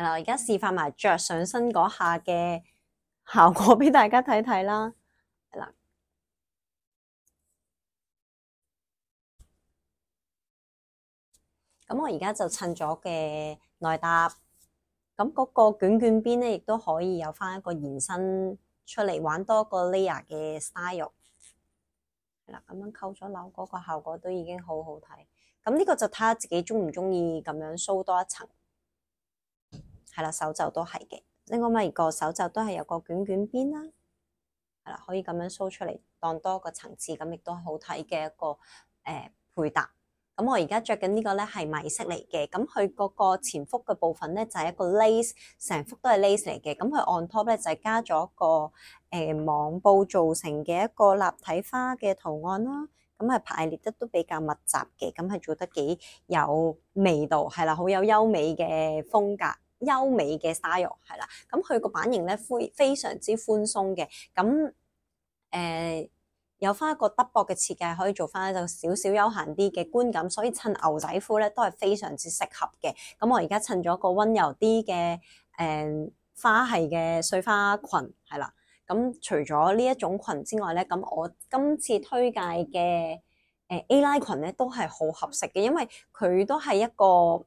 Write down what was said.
啦，而家示範埋着上身嗰下嘅效果俾大家睇睇啦。系啦，咁我而家就襯咗嘅內搭，咁嗰個卷卷邊咧，亦都可以有翻一個延伸出嚟，玩多個 layer 嘅 style。系啦，咁樣扣咗紐嗰個效果都已經好好睇。咁呢個就睇下自己中唔中意咁樣 w 多一層。係啦，手袖都係嘅。另外咪個手袖都係有個卷卷邊啦，係啦，可以咁樣梳出嚟，當多個層次咁，亦都好睇嘅一個誒配搭。咁我而家着緊呢個咧係米色嚟嘅。咁佢嗰個前腹嘅部分咧就係一個 lace，成幅都係 lace 嚟嘅。咁佢 on top 咧就係加咗個誒網布造成嘅一個立體花嘅圖案啦。咁係排列得都比較密集嘅，咁係做得幾有味道，係啦，好有優美嘅風格。優美嘅沙肉係啦，咁佢個版型咧寬非常之寬鬆嘅，咁誒有翻一個德薄嘅設計，可以做翻就少少休閒啲嘅觀感，所以襯牛仔褲咧都係非常之適合嘅。咁我而家襯咗個溫柔啲嘅誒花系嘅碎花裙係啦。咁除咗呢一種裙之外咧，咁我今次推介嘅誒 A 拉裙咧都係好合適嘅，因為佢都係一個。